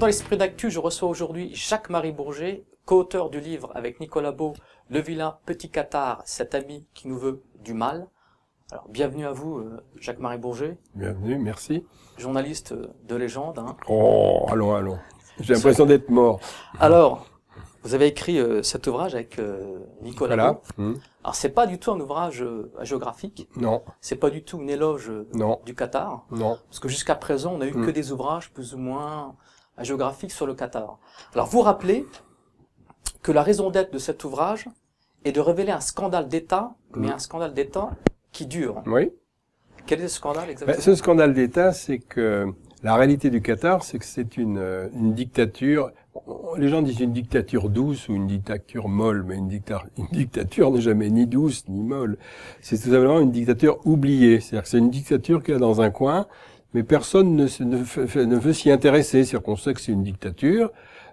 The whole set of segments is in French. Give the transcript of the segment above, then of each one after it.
dans l'esprit d'actu, je reçois aujourd'hui Jacques-Marie Bourget, co-auteur du livre avec Nicolas Beau, Le vilain petit Qatar, cet ami qui nous veut du mal. Alors, bienvenue à vous, euh, Jacques-Marie Bourget. Bienvenue, merci. Journaliste euh, de légende. Hein. Oh, allons, allons. J'ai l'impression d'être mort. Alors, vous avez écrit euh, cet ouvrage avec Nicolas. Beau. Alors, hmm. Alors c'est pas du tout un ouvrage géographique. Non. C'est pas du tout une éloge du Qatar. Non. Parce que jusqu'à présent, on n'a eu hmm. que des ouvrages plus ou moins géographique sur le Qatar. Alors vous rappelez que la raison d'être de cet ouvrage est de révéler un scandale d'État, mais mm. un scandale d'État qui dure. Oui. Quel est ce scandale exactement ben, Ce scandale d'État, c'est que la réalité du Qatar, c'est que c'est euh, une, dictature. Les gens disent une dictature douce ou une dictature molle, mais une, dicta, une dictature n'est jamais ni douce ni molle. C'est tout simplement une dictature oubliée. C'est-à-dire que c'est une dictature qui est dans un coin, mais personne ne, ne, veut s'y intéresser. C'est-à-dire qu'on sait que c'est une dictature,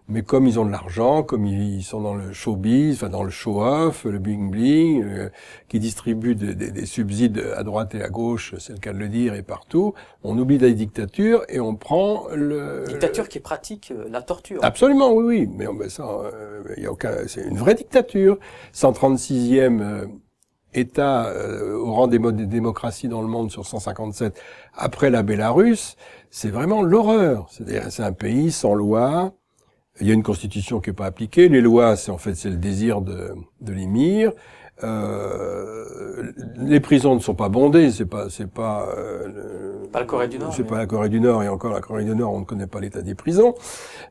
mais comme ils ont de l'argent, comme ils sont dans le showbiz, enfin dans le show-off, le bling-bling, euh, qui distribuent des, des, des subsides à droite et à gauche, c'est le cas de le dire, et partout, on oublie la dictature et on prend le... Dictature qui pratique euh, la torture. Absolument, oui, oui. Mais, oh, ça, euh, il a C'est une vraie dictature. 136e... État euh, au rang des modes de démocraties dans le monde sur 157 après la Bélarusse, c'est vraiment l'horreur. C'est à dire c'est un pays sans loi, il y a une constitution qui n'est pas appliquée, les lois, c'est en fait c'est le désir de, de l'émir. Euh, les prisons ne sont pas bondées, c'est pas c'est pas euh, pas la Corée du Nord. C'est pas la Corée du Nord et encore la Corée du Nord, on ne connaît pas l'état des prisons.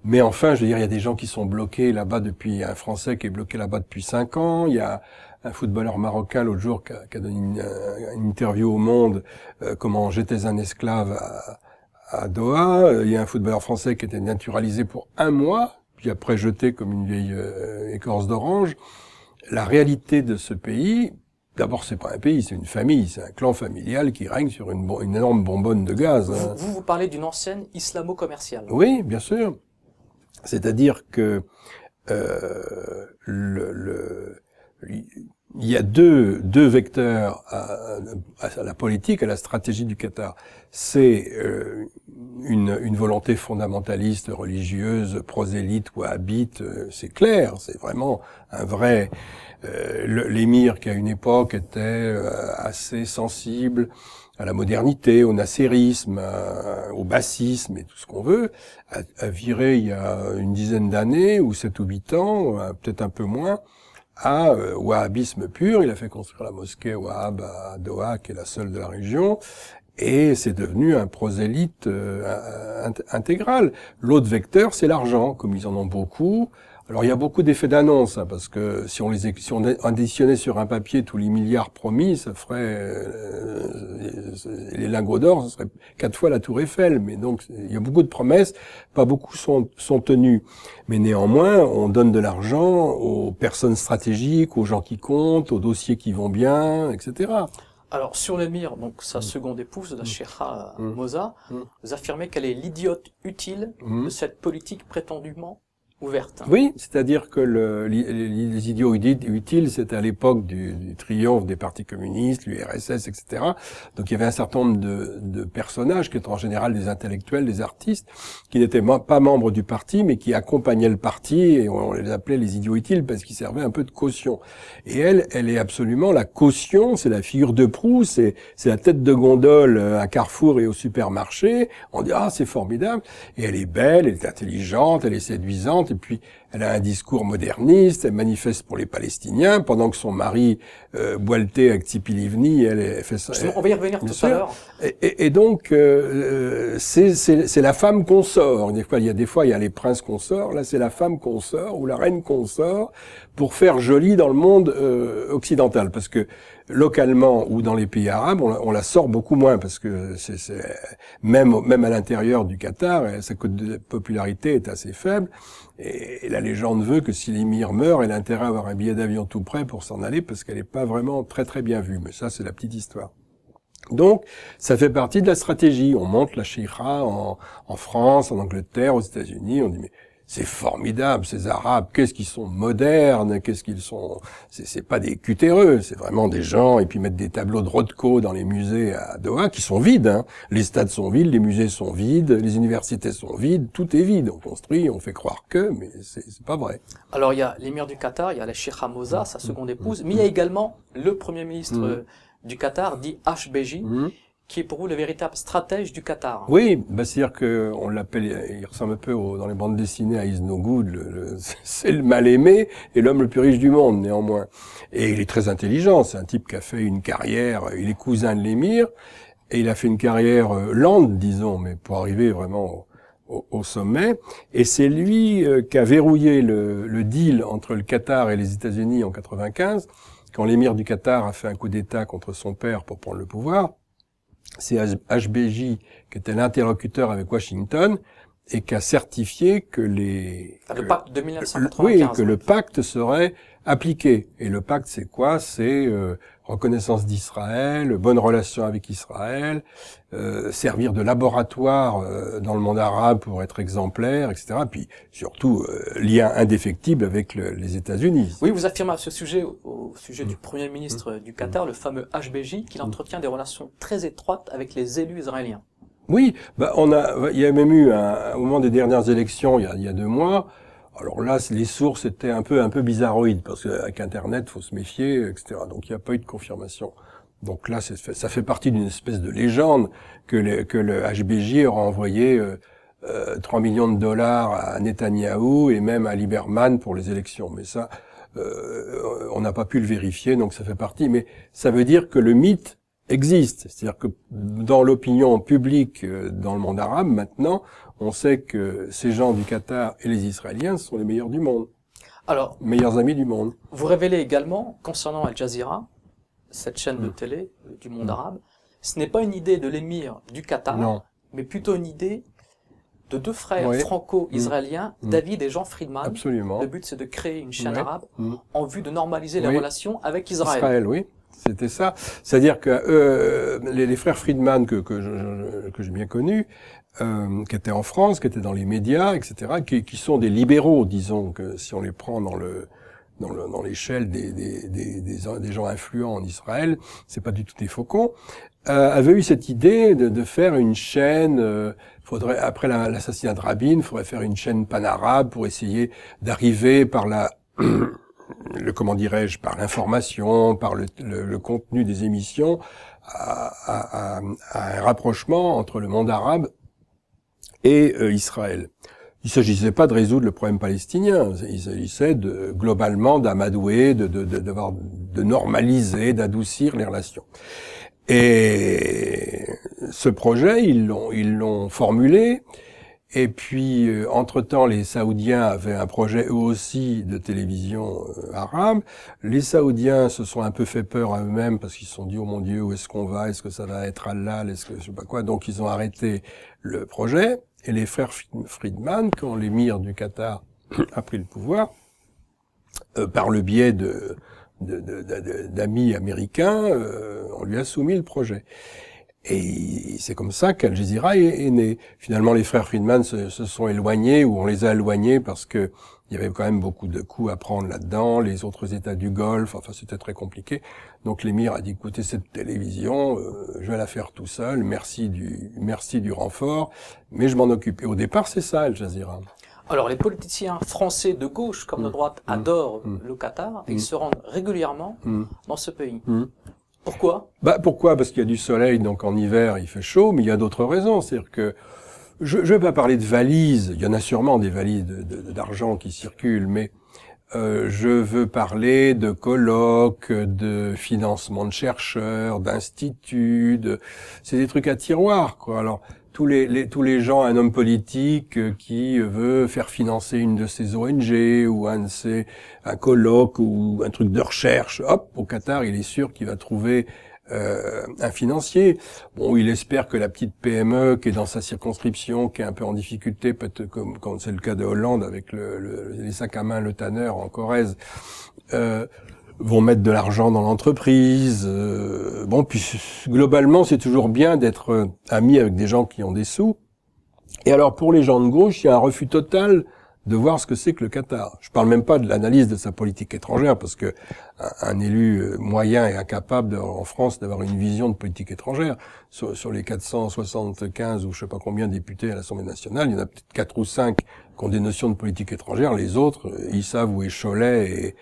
Mais enfin, je veux dire, il y a des gens qui sont bloqués là-bas depuis un Français qui est bloqué là-bas depuis cinq ans. Il y a un footballeur marocain l'autre jour qui a, donné euh, une, interview au Monde, euh, comment j'étais un esclave à, Doha. Il y a un footballeur français qui était naturalisé pour un mois, puis après jeté comme une vieille euh, écorce d'orange. La réalité de ce pays, D'abord, c'est pas un pays, c'est une famille, c'est un clan familial qui règne sur une, une énorme bonbonne de gaz. Hein. Vous, vous, parlez d'une ancienne islamo-commerciale. Oui, bien sûr. C'est-à-dire que le, le, il y a deux, deux vecteurs à, la politique, à la stratégie du Qatar. C'est euh, une, volonté fondamentaliste, religieuse, prosélyte ou habite, euh, c'est clair, c'est vraiment un vrai... Euh, l'émir qui à une époque était assez sensible à la modernité, au nasserisme, au bassisme et tout ce qu'on veut, a, a, viré il y a une dizaine d'années, ou sept ou huit ans, peut-être un peu moins, à euh, wahhabisme pur. Il a fait construire la mosquée wahhab à Doha, qui est la seule de la région, et c'est devenu un prosélyte euh, intégral. L'autre vecteur, c'est l'argent. Comme ils en ont beaucoup, alors il y a beaucoup d'effets d'annonce, hein, parce que si on les si on additionnait sur un papier tous les milliards promis, ça ferait euh, les lingots d'or, ce serait quatre fois la tour Eiffel. Mais donc il y a beaucoup de promesses, pas beaucoup sont, sont tenues. Mais néanmoins, on donne de l'argent aux personnes stratégiques, aux gens qui comptent, aux dossiers qui vont bien, etc. Alors sur l'émir, donc sa mm. seconde épouse, la mm. Sheikha mm. Moza, vous affirmez qu'elle est l'idiote utile de cette politique prétendument oui, c'est-à-dire que les idiots utiles, c'était à l'époque du, triomphe des partis communistes, l'URSS, etc. Donc il y avait un certain nombre de, personnages qui étaient en général des intellectuels, des artistes, qui n'étaient pas membres du parti, mais qui accompagnaient le parti, et on, les appelait les idiots utiles parce qu'ils servaient un peu de caution. Et elle, elle est absolument la caution, c'est la figure de proue, c'est la tête de gondole euh, à Carrefour et au supermarché. On dit, ah, c'est formidable. Et elle est belle, elle est intelligente, elle est séduisante, puis, elle a un discours moderniste, elle manifeste pour les Palestiniens, pendant que son mari euh, boit le avec Livni, elle, fait ça. on va y revenir tout à l'heure. Et, donc, euh, euh, c'est la femme consort. Des fois, il y a des fois, il y a les princes sort, Là, c'est la femme consort ou la reine consort pour faire joli dans le monde euh, occidental, parce que localement ou dans les pays arabes, on la, sort beaucoup moins parce que c'est même même à l'intérieur du Qatar, sa cote de popularité est assez faible la légende veut que si l'émir meurt, elle a intérêt à avoir un billet d'avion tout prêt pour s'en aller parce qu'elle n'est pas vraiment très très bien vue. Mais ça, c'est la petite histoire. Donc, ça fait partie de la stratégie. On monte la chira en, France, en Angleterre, aux États-Unis. On dit c'est formidable, ces Arabes, qu'est-ce qu'ils sont modernes, qu'est-ce qu'ils sont... C'est pas des cutéreux, c'est vraiment des gens, et puis mettre des tableaux de Rothko dans les musées à Doha, qui sont vides, hein. les stades sont vides, les musées sont vides, les universités sont vides, tout est vide, on construit, on fait croire que, mais c'est pas vrai. Alors il y a l'émir du Qatar, il y a la Sheikh Moza, sa mm. seconde mm. épouse, mais il y a également le premier ministre mm. du Qatar, dit HBJ, qui est pour vous le véritable stratège du Qatar. Oui, bah c'est-à-dire que on l'appelle, il ressemble un peu dans les bandes dessinées à Is No Good, c'est le mal aimé et l'homme le plus riche du monde néanmoins. Et il est très intelligent, c'est un type qui a fait une carrière, il est cousin de l'émir et il a fait une carrière euh, lente, disons, mais pour arriver vraiment au, sommet. Et c'est lui euh, qui a verrouillé le, le deal entre le Qatar et les États-Unis en 95, quand l'émir du Qatar a fait un coup d'État contre son père pour prendre le pouvoir c'est HBJ qui était l'interlocuteur avec Washington et qui a certifié que les ah, le pacte que le pacte serait appliqué. Et le pacte, c'est quoi C'est euh, reconnaissance d'Israël, bonne relation avec Israël, euh, servir de laboratoire euh, dans le monde arabe pour être exemplaire, etc. Puis surtout euh, lien indéfectible avec les États-Unis. Oui, vous affirmez à ce sujet, au, sujet mm. du Premier ministre du mm. Qatar, le fameux HBJ, qu'il mm. entretient des relations très étroites avec les élus israéliens. Oui, bah on a, il y a même eu au moment des dernières élections, il y il y a deux mois, alors là, les sources étaient un peu un peu bizarroïdes parce qu'avec Internet, faut se méfier, etc. Donc il n'y a pas eu de confirmation. Donc là, ça fait partie d'une espèce de légende que, le HBJ aura envoyé 3 euh, euh, millions de dollars à Netanyahu et même à Lieberman pour les élections. Mais ça, euh, on n'a pas pu le vérifier, donc ça fait partie. Mais ça veut dire que le mythe existe. C'est-à-dire que dans l'opinion publique, dans le monde arabe maintenant, on sait que ces gens du Qatar et les Israéliens sont les meilleurs du monde. Alors, meilleurs amis du monde. Vous révélez également, concernant Al Jazeera, cette chaîne de hmm. télé euh, du monde hmm. arabe, ce n'est pas une idée de l'émir du Qatar, mais plutôt une idée de deux frères franco-israéliens, hmm. David et Jean Friedman. Absolument. Le but, c'est de créer une chaîne arabe en vue de normaliser les relations avec Israël. Israël, oui. C'était ça. C'est-à-dire que euh, les, frères Friedman, que, que, que j'ai bien connus, euh, qui étaient en France, qui étaient dans les médias, etc., qui, qui, sont des libéraux, disons, que si on les prend dans le dans, le, dans l'échelle des, des, des, des, gens influents en Israël, c'est pas du tout des faucons, euh, avaient eu cette idée de, de faire une chaîne euh, faudrait après l'assassinat de Rabin, faudrait faire une chaîne panarabe pour essayer d'arriver par la le comment dirais-je, par l'information, par le, contenu des émissions, à, un rapprochement entre le monde arabe et euh, Israël. Il ne s'agissait pas de résoudre le problème palestinien, il s'agissait de, globalement d'amadouer, de, de normaliser, d'adoucir les relations. Et ce projet, ils l'ont formulé et puis, euh, entre-temps, les Saoudiens avaient un projet eux aussi de télévision euh, arabe. Les Saoudiens se sont un peu fait peur à eux-mêmes parce qu'ils se sont dit, oh mon Dieu, où est-ce qu'on va Est-ce que ça va être Allah Est-ce que je sais pas quoi Donc, ils ont arrêté le projet. Et les frères Friedman, quand l'émir du Qatar a pris le pouvoir, euh, par le biais de d'amis américains, on lui a soumis le projet. Et c'est comme ça qu'Al Jazeera est, né. Finalement, les frères Friedman se, sont éloignés, ou on les a éloignés parce que il y avait quand même beaucoup de coups à prendre là-dedans. Les autres États du Golfe, enfin, c'était très compliqué. Donc l'émir a dit écoutez cette télévision, euh, je vais la faire tout seul. Merci du merci du renfort, mais je m'en occupe. Et au départ, c'est ça Al Jazeera. Alors les politiciens français de gauche comme de mm. droite mm. adorent mm. le Qatar et ils se rendent régulièrement dans ce pays. Pourquoi bah, Pourquoi Parce qu'il y a du soleil, donc en hiver il fait chaud, mais il y a d'autres raisons. C'est-à-dire que je ne vais pas parler de valises, il y en a sûrement des valises d'argent qui circulent, mais euh, je veux parler de colloques, de financement de chercheurs, d'instituts, c'est des trucs à tiroir. Quoi. Alors tous les, tous les gens, un homme politique euh, qui veut faire financer une de ses ONG ou un de ses un colloque ou un truc de recherche, hop, au Qatar, il est sûr qu'il va trouver euh, un financier. Bon, il espère que la petite PME qui est dans sa circonscription, qui est un peu en difficulté, peut-être comme quand c'est le cas de Hollande avec les sacs à main, le tanneur en Corrèze, euh, vont mettre de l'argent dans l'entreprise. Euh, bon, puis globalement, c'est toujours bien d'être euh, ami avec des gens qui ont des sous. Et alors pour les gens de gauche, il y a un refus total de voir ce que c'est que le Qatar. Je parle même pas de l'analyse de sa politique étrangère, parce que un, élu euh, moyen est incapable en France d'avoir une vision de politique étrangère. Sur, les 475 ou je sais pas combien députés à l'Assemblée nationale, il y en a peut-être quatre ou cinq qui ont des notions de politique étrangère. Les autres, ils savent où est Cholet et,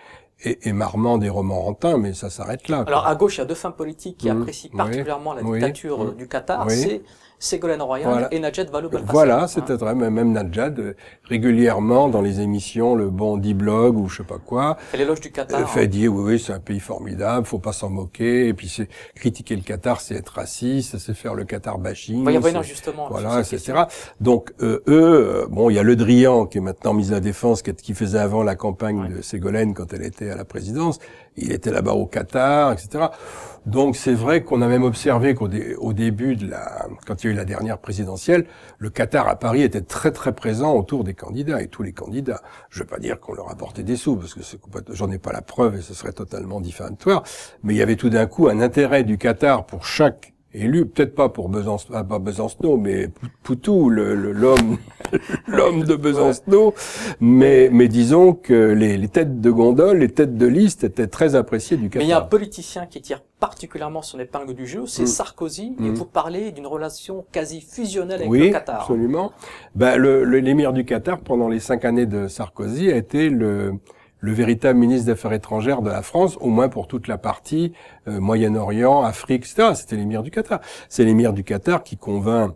et, et des romans romantin, mais ça s'arrête là. Alors à gauche, il y a deux fins politiques qui mmh. apprécient particulièrement la dictature mmh. euh, du Qatar. C'est Ségolène Royal et Nadjad vallaud Voilà, hein. c'était vrai, même Nadjad, euh, régulièrement dans les émissions, le d Blog ou je sais pas quoi. Fait l'éloge du Qatar. Euh, fait hein. dire, oui, oui, c'est un pays formidable, faut pas s'en moquer, et puis c'est critiquer le Qatar, c'est être raciste, c'est faire le Qatar bashing. Bah, il y justement. Voilà, etc. Donc, euh, eux, bon, il y a Le Drian qui est maintenant mis à défense, qui, faisait avant la campagne de Ségolène quand elle était à la présidence. Il était là-bas au Qatar, etc. Donc c'est vrai qu'on a même observé qu'au début de la, quand il y a eu la dernière présidentielle, le Qatar à Paris était très très présent autour des candidats et tous les candidats. Je ne veux pas dire qu'on leur apportait des sous parce que j'en ai pas la preuve et ce serait totalement diffamatoire. Mais il y avait tout d'un coup un intérêt du Qatar pour chaque élu, peut-être pas pour Besancenot, ah, pas Besancenot, mais Poutou, l'homme, l'homme de Besancenot. Mais, mais disons que les, les, têtes de gondole, les têtes de liste étaient très appréciées du Qatar. Mais il y a un politicien qui tire particulièrement son épingle du jeu, c'est mm. Sarkozy, et mm. vous parlez d'une relation quasi fusionnelle avec le Qatar. Oui, absolument. Ben, l'émir le, du Qatar, pendant les cinq années de Sarkozy, a été le, le véritable ministre des Affaires étrangères de la France, au moins pour toute la partie euh, Moyen-Orient, Afrique, etc. C'était l'émir du Qatar. C'est l'émir du Qatar qui convainc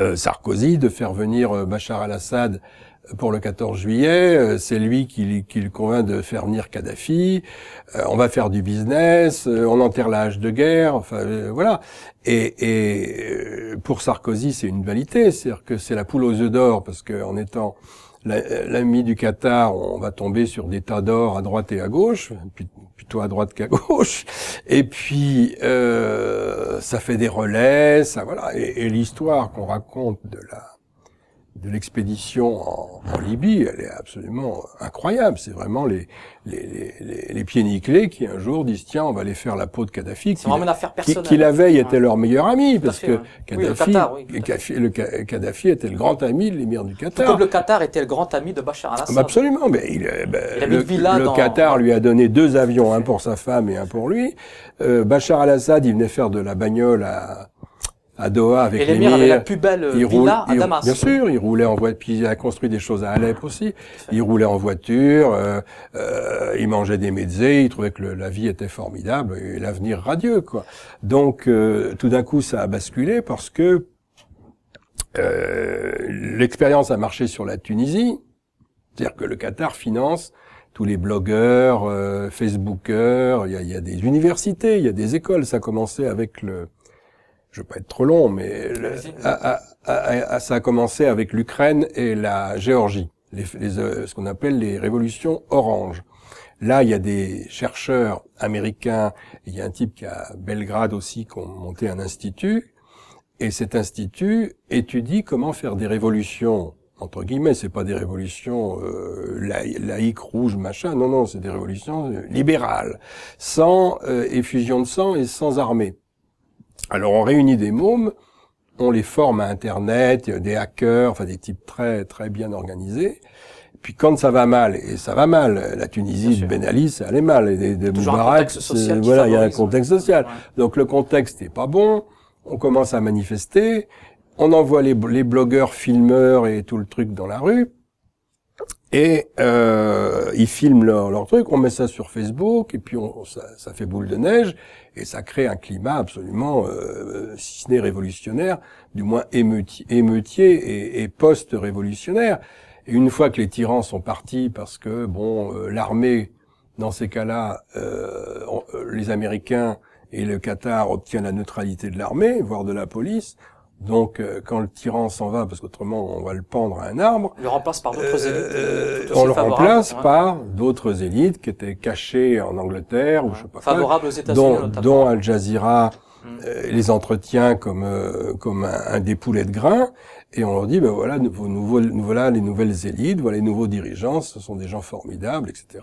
euh, Sarkozy de faire venir euh, Bachar al-Assad pour le 14 juillet, c'est lui qui, qui, le convainc de faire venir Kadhafi, on va faire du business, on enterre la de guerre, enfin voilà. Et, pour Sarkozy, c'est une dualité, c'est-à-dire que c'est la poule aux œufs d'or, parce qu'en étant euh, l'ami du Qatar, on va tomber sur des tas d'or à droite et à gauche, plutôt à droite qu'à gauche. Et puis euh, ça fait des relais, ça voilà. Et, et l'histoire qu'on raconte de la de l'expédition en, Libye, elle est absolument incroyable. C'est vraiment les les, les, les, pieds nickelés qui un jour disent tiens on va aller faire la peau de Kadhafi, qui, qui, qui, la veille était leur meilleur ami parce que Kadhafi, le, Kadhafi, était le grand ami de l'émir du Qatar. comme le Qatar était le grand ami de Bachar al-Assad. absolument, mais il, eh ben, le, Qatar lui a donné deux avions, un pour sa femme et un pour lui. Euh, Bachar al-Assad il venait faire de la bagnole à à Doha avec les avait la plus belle à Damas. bien sûr, il roulait en voiture, puis il a construit des choses à Alep aussi. Il roulait en voiture, euh, euh, il mangeait des mezzés, il trouvait que la vie était formidable et l'avenir radieux quoi. Donc euh, tout d'un coup ça a basculé parce que l'expérience a marché sur la Tunisie, c'est-à-dire que le Qatar finance tous les blogueurs, Facebookers, il y a, y a des universités, il y a des écoles, ça a commencé avec le je veux pas être trop long, mais ça a commencé avec l'Ukraine et la Géorgie, les, euh, ce qu'on appelle les révolutions oranges. Là, il y a des chercheurs américains, il y a un type qui a Belgrade aussi qui ont monté un institut, et cet institut étudie comment faire des révolutions entre guillemets, c'est pas des révolutions euh, laïques, rouges, machin, non, non, c'est des révolutions euh, libérales, sans effusion de sang et sans armée. Alors on réunit des mômes, on les forme à Internet, des hackers, enfin des types très très bien organisés. puis quand ça va mal, et ça va mal, la Tunisie de Ben Ali, ça allait mal, et des, Moubarak, voilà, il y a un contexte social. Donc le contexte n'est pas bon, on commence à manifester, on envoie les blogueurs, filmeurs et tout le truc dans la rue, et euh, ils filment leur, truc, on met ça sur Facebook, et puis ça, fait boule de neige, et ça crée un climat absolument, euh, si ce n'est révolutionnaire, du moins émeutier, et, et post-révolutionnaire. Et une fois que les tyrans sont partis, parce que bon, euh, l'armée, dans ces cas-là, euh, euh, les Américains et le Qatar obtiennent la neutralité de l'armée, voire de la police, donc, euh, quand le tyran s'en va, parce qu'autrement on va le pendre à un arbre, on le remplace par d'autres euh, élites. Euh, on le remplace par d'autres élites qui étaient cachées en Angleterre ou je sais pas quoi, aux dont, Al Jazeera mm. les entretient comme comme un, un, des poulets de grain, et on leur dit ben voilà, nouveau, voilà les nouvelles élites, voilà les nouveaux dirigeants, ce sont des gens formidables, etc.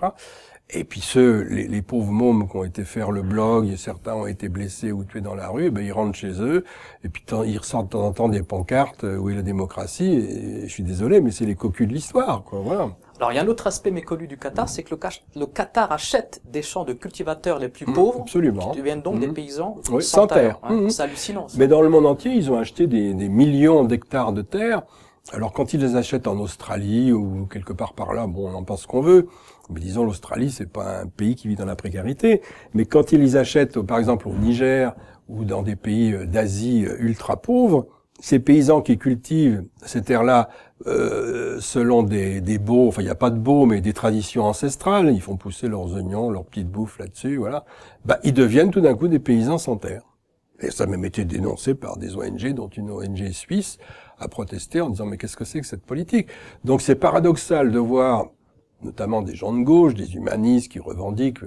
Et puis ceux, les, pauvres mômes qui ont été faire le blog, et certains ont été blessés ou tués dans la rue, ben ils rentrent chez eux, et puis ils ressortent de temps en temps des pancartes euh, où est la démocratie, et, je suis désolé, mais c'est les cocus de l'histoire, quoi, Alors il y a un autre aspect méconnu du Qatar, c'est que le, Qatar achète des champs de cultivateurs les plus mm, pauvres, Absolument. qui deviennent donc des mm. paysans sans, terre. C'est hein. mm, hallucinant. Mais dans le monde entier, ils ont acheté des, des millions d'hectares de terre alors quand ils les achètent en Australie ou quelque part par là, bon, on en pense qu'on veut. Mais disons, l'Australie, c'est pas un pays qui vit dans la précarité. Mais quand ils les achètent, par exemple, au Niger ou dans des pays euh, d'Asie euh, ultra pauvres, ces paysans qui cultivent ces terres-là euh, selon des, des beaux, enfin il n'y a pas de beaux, mais des traditions ancestrales, ils font pousser leurs oignons, leurs petites bouffes là-dessus, voilà, bah, ils deviennent tout d'un coup des paysans sans terre. Et ça a même été dénoncé par des ONG, dont une ONG suisse a protesté en disant mais qu'est-ce que c'est que cette politique Donc c'est paradoxal de voir notamment des gens de gauche, des humanistes qui revendiquent,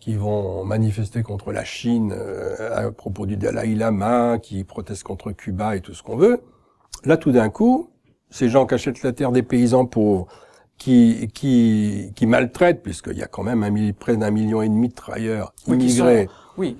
qui vont manifester contre la Chine euh, à propos du Dalai Lama, qui protestent contre Cuba et tout ce qu'on veut. Là, tout d'un coup, ces gens qui achètent la terre des paysans pauvres, qui, qui, qui maltraitent, puisqu'il y a quand même un, près d'un million et demi de travailleurs immigrés, qui sont, oui,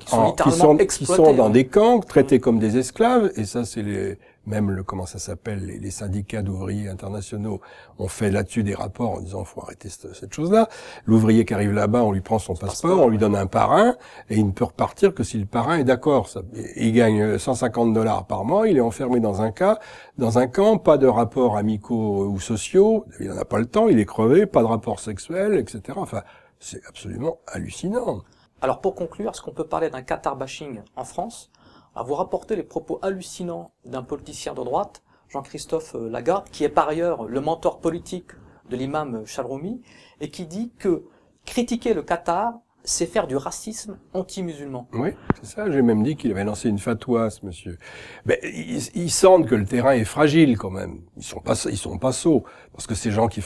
qui sont, dans des camps, traités mm. comme des esclaves, et ça c'est les, même le comment ça s'appelle, les, syndicats d'ouvriers internationaux ont fait là-dessus des rapports en disant faut arrêter cette, chose-là. L'ouvrier qui arrive là-bas, on lui prend son passeport, on lui donne un parrain et il ne peut repartir que si le parrain est d'accord. Il gagne 150 euh, dollars par mois, il est enfermé dans un cas, dans un camp, pas de rapports amicaux ou sociaux, il n'en a pas le temps, il est crevé, pas de rapports sexuels, etc. Enfin, c'est absolument hallucinant. Alors pour conclure, est-ce qu'on peut parler d'un Qatar bashing en France à vous rapporter les propos hallucinants d'un politicien de droite, Jean-Christophe euh, Lagarde, qui est par ailleurs le mentor politique de l'imam Chalroumi, et qui dit que critiquer le Qatar, c'est faire du racisme anti-musulman. Oui, c'est ça. J'ai même dit qu'il avait lancé une fatwa, monsieur. Mais ils, sentent que le terrain est fragile quand même. Ils sont pas, ils sont pas sots, parce que ces gens qui,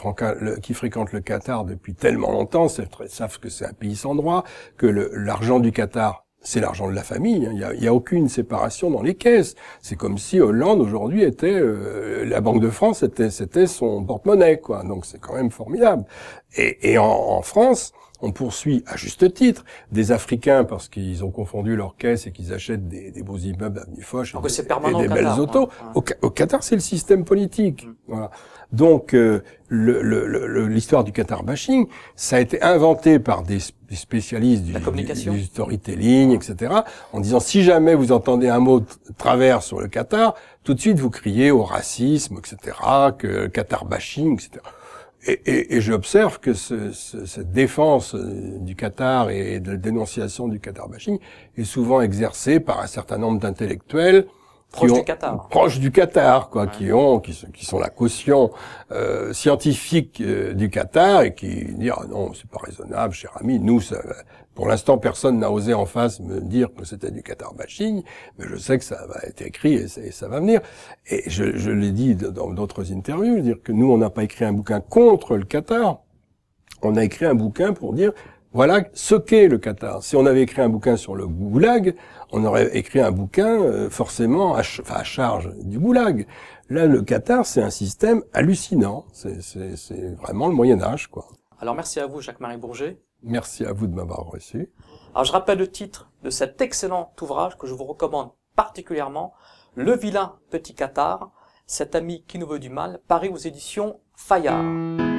qui fréquentent le Qatar depuis tellement longtemps savent que c'est un pays sans droit, que l'argent du Qatar c'est l'argent de la famille. Hein. Il n'y a, a aucune séparation dans les caisses. C'est comme si Hollande aujourd'hui était euh, la Banque de France, c'était, son porte-monnaie, quoi. Donc c'est quand même formidable. Et, en France, on poursuit, à juste titre, des Africains parce qu'ils ont confondu leur caisse et qu'ils achètent des, beaux immeubles à Foch ah, et, des, belles autos. Hein. Au, Qatar, c'est le système politique. Mm. Voilà. Donc, euh, l'histoire du Qatar bashing, ça a été inventé par des, spécialistes du, La communication. du storytelling, etc., en disant si jamais vous entendez un mot travers sur le Qatar, tout de suite vous criez au racisme, etc., que Qatar bashing, etc et, et, et j'observe que cette défense euh, du Qatar et de la dénonciation du Qatar bashing est souvent exercée par un certain nombre d'intellectuels proche du Qatar, proche du Qatar, quoi, qui ont, qui, sont, qui sont la caution euh, scientifique euh, du Qatar et qui disent ah non, c'est pas raisonnable, cher ami. Nous, pour l'instant, personne n'a osé en face me dire que c'était du Qatar bashing, mais je sais que ça va être écrit et, ça va venir. Et je, je l'ai dit dans d'autres interviews, dire que nous, on n'a pas écrit un bouquin contre le Qatar. On a écrit un bouquin pour dire voilà ce qu'est le Qatar. Si on avait écrit un bouquin sur le goulag, on aurait écrit un bouquin euh, forcément à, charge du goulag. Là, le Qatar, c'est un système hallucinant. C'est vraiment le Moyen Âge, quoi. Alors merci à vous, Jacques-Marie Bourget. Merci à vous de m'avoir reçu. Alors je rappelle le titre de cet excellent ouvrage que je vous recommande particulièrement, Le vilain petit Qatar, cet ami qui nous veut du mal, Paris aux éditions Fayard.